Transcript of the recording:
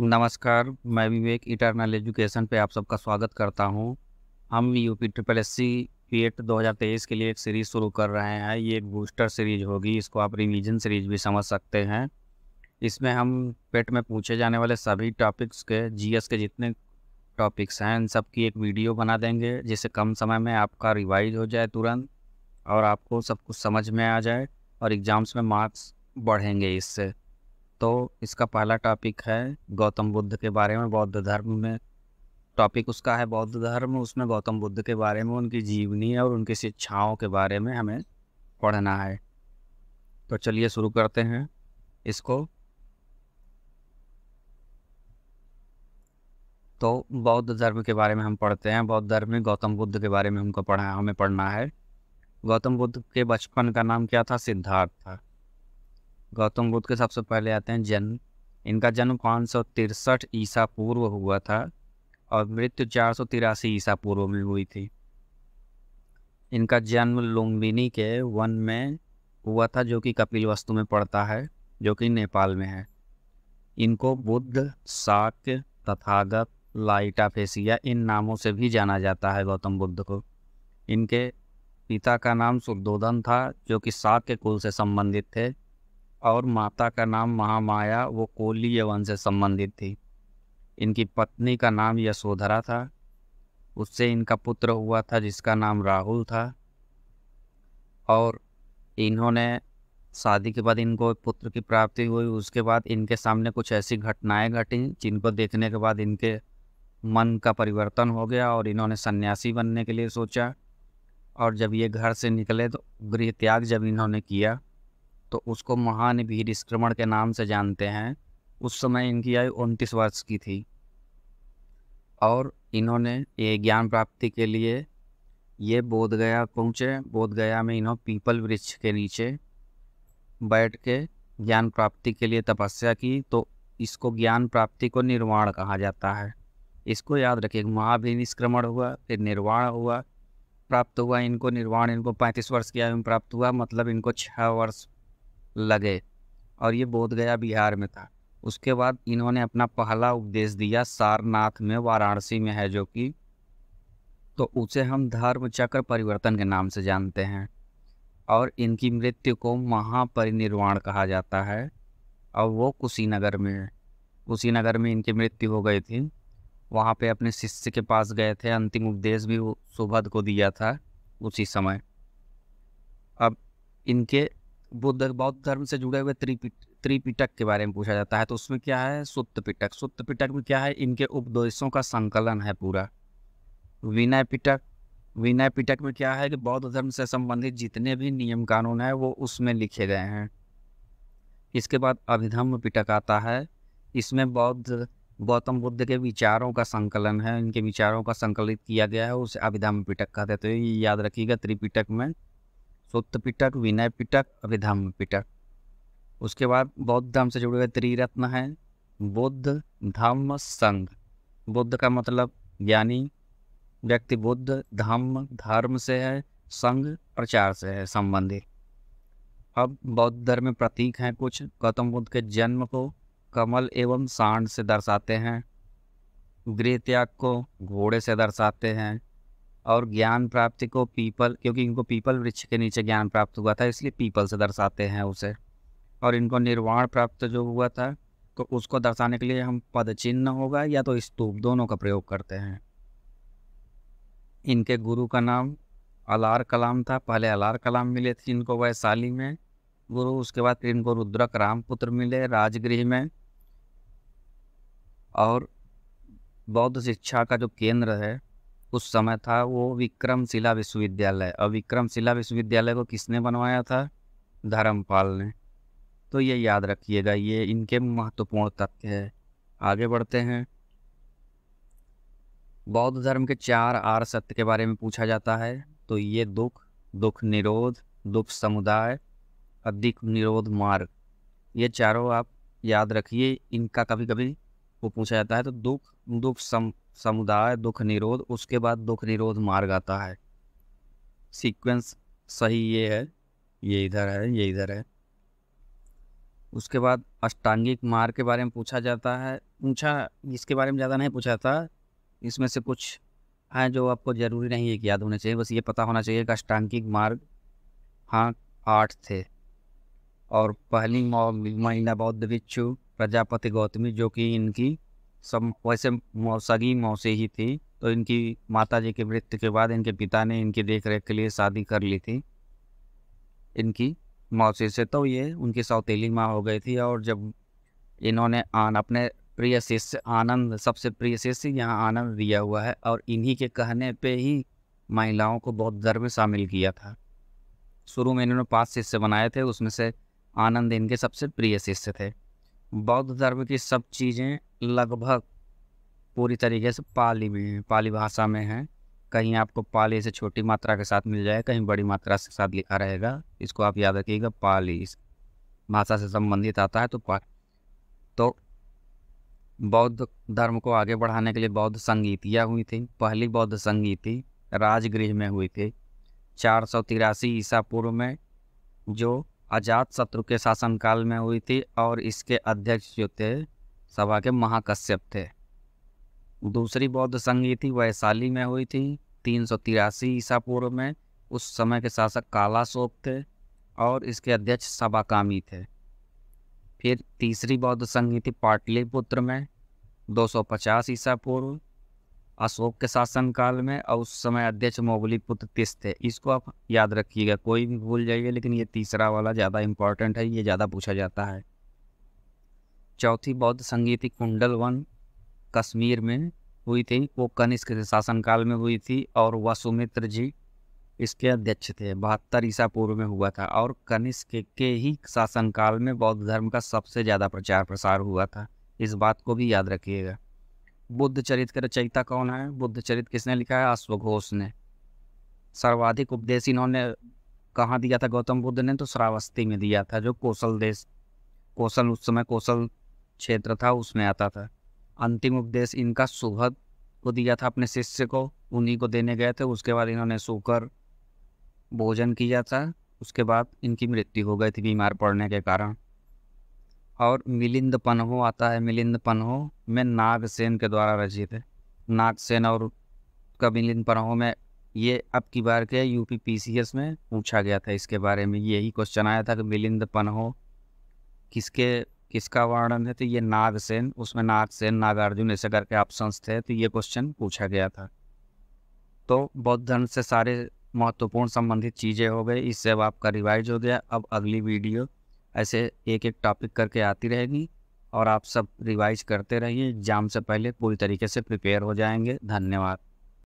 नमस्कार मैं विवेक eternal education पे आप सबका स्वागत करता हूँ हम UP triple S C P ET दो के लिए एक सीरीज़ शुरू कर रहे हैं ये एक बूस्टर सीरीज होगी इसको आप रिवीजन सीरीज भी समझ सकते हैं इसमें हम पेट में पूछे जाने वाले सभी टॉपिक्स के जीएस के जितने टॉपिक्स हैं इन सब की एक वीडियो बना देंगे जिससे कम समय में आपका रिवाइज हो जाए तुरंत और आपको सब कुछ समझ में आ जाए और एग्ज़ाम्स में मार्क्स बढ़ेंगे इससे तो इसका पहला टॉपिक है गौतम बुद्ध के बारे में बौद्ध धर्म में टॉपिक उसका है बौद्ध धर्म उसमें गौतम बुद्ध के बारे में उनकी जीवनी और उनकी शिक्षाओं के बारे में हमें पढ़ना है तो चलिए शुरू करते हैं इसको तो बौद्ध धर्म के बारे में हम पढ़ते हैं बौद्ध धर्म में गौतम बुद्ध के बारे में हमको पढ़ा हमें पढ़ना है गौतम बुद्ध के बचपन का नाम क्या था सिद्धार्थ था गौतम बुद्ध के सबसे पहले आते हैं जन्म इनका जन्म पाँच सौ तिरसठ ईसा पूर्व हुआ था और मृत्यु चार सौ तिरासी ईसा पूर्व में हुई थी इनका जन्म लुम्बिनी के वन में हुआ था जो कि कपिल वस्तु में पड़ता है जो कि नेपाल में है इनको बुद्ध शाक्य तथागत लाइटा फेसिया इन नामों से भी जाना जाता है गौतम बुद्ध को इनके पिता का नाम सुदोधन था जो कि शाक्य कुल से संबंधित थे और माता का नाम महामाया वो कोली वंश से संबंधित थी इनकी पत्नी का नाम यशोधरा था उससे इनका पुत्र हुआ था जिसका नाम राहुल था और इन्होंने शादी के बाद इनको पुत्र की प्राप्ति हुई उसके बाद इनके सामने कुछ ऐसी घटनाएं घटी जिनको देखने के बाद इनके मन का परिवर्तन हो गया और इन्होंने सन्यासी बनने के लिए सोचा और जब ये घर से निकले तो गृह त्याग जब इन्होंने किया तो उसको महान वीर संक्रमण के नाम से जानते हैं उस समय इनकी आयु उनतीस वर्ष की थी और इन्होंने ये ज्ञान प्राप्ति के लिए ये बोधगया पहुँचे बोधगया में इन्होंने पीपल वृक्ष के नीचे बैठ के ज्ञान प्राप्ति के लिए तपस्या की तो इसको ज्ञान प्राप्ति को निर्वाण कहा जाता है इसको याद रखिए महावीर निष्क्रमण हुआ फिर निर्वाण हुआ प्राप्त हुआ इनको निर्वाण इनको पैंतीस वर्ष की आयु में प्राप्त हुआ मतलब इनको छः वर्ष लगे और ये बोधगया बिहार में था उसके बाद इन्होंने अपना पहला उपदेश दिया सारनाथ में वाराणसी में है जो कि तो उसे हम धर्म चक्र परिवर्तन के नाम से जानते हैं और इनकी मृत्यु को महापरिनिर्वाण कहा जाता है और वो कुशीनगर में कुशीनगर में इनकी मृत्यु हो गई थी वहाँ पे अपने शिष्य के पास गए थे अंतिम उपदेश भी सुभद को दिया था उसी समय अब इनके बुद्ध बौद्ध धर्म से जुड़े हुए त्रिपिट त्रिपिटक के बारे में पूछा जाता है तो उसमें क्या है सुप्त पिटक सुप्त पिटक में क्या है इनके उपदेशों का संकलन है पूरा विनय पिटक विनय पिटक में क्या है कि बौद्ध धर्म से संबंधित जितने भी नियम कानून है वो उसमें लिखे गए हैं इसके बाद अभिधम्म पिटक आता है इसमें बौद्ध गौतम बुद्ध के विचारों का संकलन है इनके विचारों का संकलित किया गया है उसे अभिधम्म पिटक कहते हैं तो याद रखिएगा त्रिपिटक में सुक्त पिटक विनय पिटक अभिधम पिटक उसके बाद बौद्ध धर्म से जुड़े हुए त्रिरत्न है बुद्ध धम्म संघ बुद्ध का मतलब ज्ञानी व्यक्ति बुद्ध धम्म धर्म से है संघ प्रचार से है संबंधित अब बौद्ध धर्म में प्रतीक हैं कुछ गौतम बुद्ध के जन्म को कमल एवं सांड से दर्शाते हैं गृह त्याग को घोड़े से दर्शाते हैं और ज्ञान प्राप्ति को पीपल क्योंकि इनको पीपल वृक्ष के नीचे ज्ञान प्राप्त हुआ था इसलिए पीपल से दर्शाते हैं उसे और इनको निर्वाण प्राप्त जो हुआ था तो उसको दर्शाने के लिए हम पद चिन्ह होगा या तो स्तूप दोनों का प्रयोग करते हैं इनके गुरु का नाम अलार कलाम था पहले अलार कलाम मिले थे इनको वैशाली में गुरु उसके बाद फिर इनको रुद्रक रामपुत्र मिले राजगृह में और बौद्ध शिक्षा का जो केंद्र है उस समय था वो विक्रमशिला विश्वविद्यालय और विक्रमशिला विश्वविद्यालय को किसने बनवाया था धर्मपाल ने तो ये याद रखिएगा ये इनके महत्वपूर्ण तथ्य है आगे बढ़ते हैं बौद्ध धर्म के चार आर सत्य के बारे में पूछा जाता है तो ये दुख दुख निरोध दुख समुदाय और दिख निरोध मार्ग ये चारों आप याद रखिए इनका कभी कभी वो पूछा जाता है तो दुख दुख सम समुदाय दुख निरोध उसके बाद दुख निरोध मार्ग आता है सीक्वेंस सही ये है ये इधर है ये इधर है उसके बाद अष्टांगिक मार्ग के बारे में पूछा जाता है पूछा इसके बारे में ज़्यादा नहीं पूछा जाता इसमें से कुछ हैं जो आपको ज़रूरी नहीं है कि याद होने चाहिए बस ये पता होना चाहिए कि अष्टांगिक मार्ग हाँ आठ थे और पहली महिला बौद्ध भिक्षु प्रजापति गौतमी जो कि इनकी सब वैसे सगी मौ से ही थी तो इनकी माता जी के मृत्यु के बाद इनके पिता ने इनकी देख रेख के लिए शादी कर ली थी इनकी मौसी से तो ये उनकी सौतीली माँ हो गई थी और जब इन्होंने आन अपने प्रिय शिष्य आनंद सबसे प्रिय शिष्य यहाँ आनंद दिया हुआ है और इन्हीं के कहने पे ही महिलाओं को बहुत धर्म में शामिल किया था शुरू में इन्होंने पाँच शिष्य बनाए थे उसमें से आनंद इनके सबसे प्रिय शिष्य थे बौद्ध धर्म की सब चीज़ें लगभग पूरी तरीके से पाली में हैं पाली भाषा में हैं कहीं आपको पाली से छोटी मात्रा के साथ मिल जाए कहीं बड़ी मात्रा के साथ लिखा रहेगा इसको आप याद रखिएगा पाली इस भाषा से संबंधित आता है तो पा तो बौद्ध धर्म को आगे बढ़ाने के लिए बौद्ध संगीतियाँ हुई थी पहली बौद्ध संगीति राजगृह में हुई थी चार सौ तिरासी ईसा पूर्व में जो अजात शत्रु के शासनकाल में हुई थी और इसके अध्यक्ष जो थे सभा के महाकश्यप थे दूसरी बौद्ध संगीति वैशाली में हुई थी तीन सौ तिरासी ईसा पूर्व में उस समय के शासक काला थे और इसके अध्यक्ष सभाकामी थे फिर तीसरी बौद्ध संगीति पाटलिपुत्र में 250 ईसा पूर्व अशोक के शासनकाल में और उस समय अध्यक्ष मोगली पुत्र तीस थे इसको आप याद रखिएगा कोई भी भूल जाइए लेकिन ये तीसरा वाला ज़्यादा इम्पोर्टेंट है ये ज़्यादा पूछा जाता है चौथी बौद्ध संगीति कुंडल वन कश्मीर में हुई थी वो कनिष्क के शासनकाल में हुई थी और वसुमित्र जी इसके अध्यक्ष थे बहत्तर ईसा पूर्व में हुआ था और कनिष्क के ही शासनकाल में बौद्ध धर्म का सबसे ज़्यादा प्रचार प्रसार हुआ था इस बात को भी याद रखिएगा बुद्ध चरित का रचयिता कौन है बुद्ध चरित किसने लिखा है अश्वघोष ने सर्वाधिक उपदेश इन्होंने कहाँ दिया था गौतम बुद्ध ने तो श्रावस्ती में दिया था जो कौशल देश कौशल उस समय कौशल क्षेत्र था उसमें आता था अंतिम उपदेश इनका सुभद को दिया था अपने शिष्य को उन्हीं को देने गए थे उसके बाद इन्होंने सोकर भोजन किया था उसके बाद इनकी मृत्यु हो गई थी बीमार पड़ने के कारण और मिलिंद पनहो आता है मिलिंद पनहो में नागसेन के द्वारा रचित है नागसेन और का मिलिंद पनहो में ये अब की बार के यूपी पीसीएस में पूछा गया था इसके बारे में यही क्वेश्चन आया था कि मिलिंद पनहो किसके किसका वर्णन है तो ये नागसेन उसमें नागसेन नागार्जुन ऐसे करके ऑप्शंस थे तो ये क्वेश्चन पूछा गया था तो बौद्ध धर्म से सारे महत्वपूर्ण संबंधित चीज़ें हो गई इससे अब आपका रिवाइज हो गया अब अगली वीडियो ऐसे एक एक टॉपिक करके आती रहेगी और आप सब रिवाइज करते रहिए एग्ज़ाम से पहले पूरी तरीके से प्रिपेयर हो जाएंगे धन्यवाद